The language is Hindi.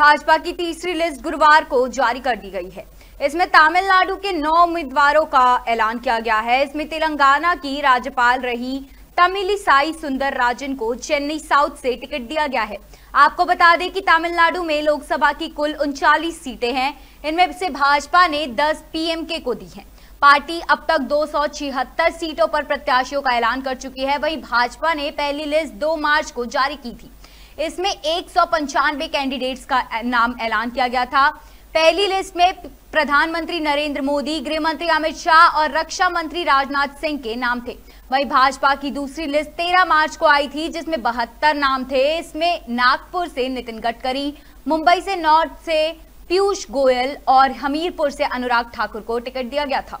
भाजपा की तीसरी लिस्ट गुरुवार को जारी कर दी गई है इसमें तमिलनाडु के नौ उम्मीदवारों का ऐलान किया गया है इसमें तेलंगाना की राज्यपाल रही तमिली साई सुंदर राजन को चेन्नई साउथ से टिकट दिया गया है आपको बता दें कि तमिलनाडु में लोकसभा की कुल उनचालीस सीटें हैं इनमें से भाजपा ने 10 पीएमके को दी हैं पार्टी अब तक दो सीटों पर प्रत्याशियों का ऐलान कर चुकी है वहीं भाजपा ने पहली लिस्ट 2 मार्च को जारी की थी इसमें एक कैंडिडेट्स का नाम ऐलान किया गया था पहली लिस्ट में प्रधानमंत्री नरेंद्र मोदी गृह मंत्री अमित शाह और रक्षा मंत्री राजनाथ सिंह के नाम थे वही भाजपा की दूसरी लिस्ट तेरह मार्च को आई थी जिसमें बहत्तर नाम थे इसमें नागपुर से नितिन गडकरी मुंबई से नॉर्थ से पीयूष गोयल और हमीरपुर से अनुराग ठाकुर को टिकट दिया गया था